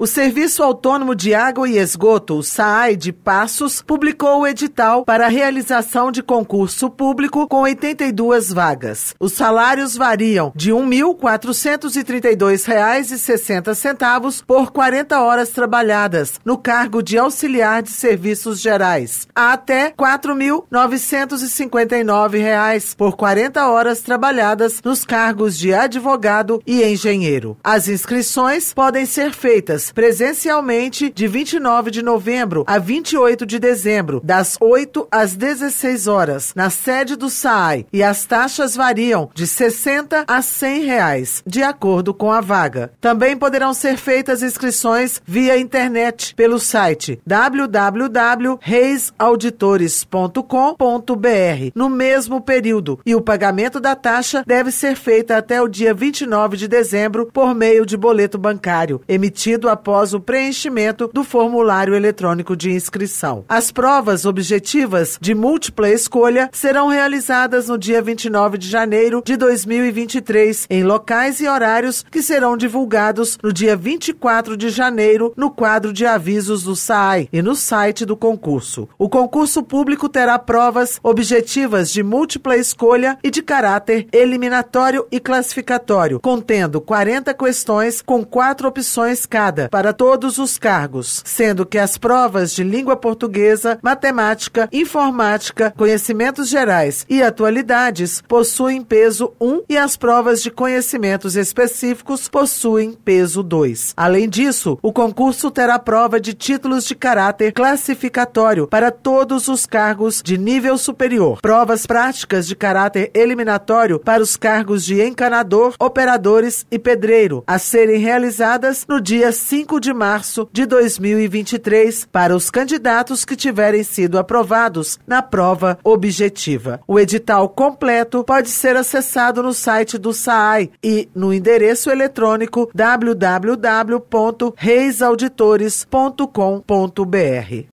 O Serviço Autônomo de Água e Esgoto, o SAAE de Passos, publicou o edital para a realização de concurso público com 82 vagas. Os salários variam de R$ 1.432,60 por 40 horas trabalhadas no cargo de auxiliar de serviços gerais, a até R$ 4.959 por 40 horas trabalhadas nos cargos de advogado e engenheiro. As inscrições podem ser feitas presencialmente de 29 de novembro a 28 de dezembro, das 8 às 16 horas, na sede do SAAI, e as taxas variam de 60 a 100 reais, de acordo com a vaga. Também poderão ser feitas inscrições via internet pelo site www.reisauditores.com.br no mesmo período e o pagamento da taxa deve ser feito até o dia 29 de dezembro por meio de boleto bancário emitido a após o preenchimento do formulário eletrônico de inscrição. As provas objetivas de múltipla escolha serão realizadas no dia 29 de janeiro de 2023, em locais e horários que serão divulgados no dia 24 de janeiro no quadro de avisos do SAI e no site do concurso. O concurso público terá provas objetivas de múltipla escolha e de caráter eliminatório e classificatório, contendo 40 questões com quatro opções cada para todos os cargos, sendo que as provas de língua portuguesa, matemática, informática, conhecimentos gerais e atualidades possuem peso 1 e as provas de conhecimentos específicos possuem peso 2. Além disso, o concurso terá prova de títulos de caráter classificatório para todos os cargos de nível superior, provas práticas de caráter eliminatório para os cargos de encanador, operadores e pedreiro, a serem realizadas no dia 5 5 de março de 2023 para os candidatos que tiverem sido aprovados na prova objetiva. O edital completo pode ser acessado no site do SAAI e no endereço eletrônico www.reisauditores.com.br.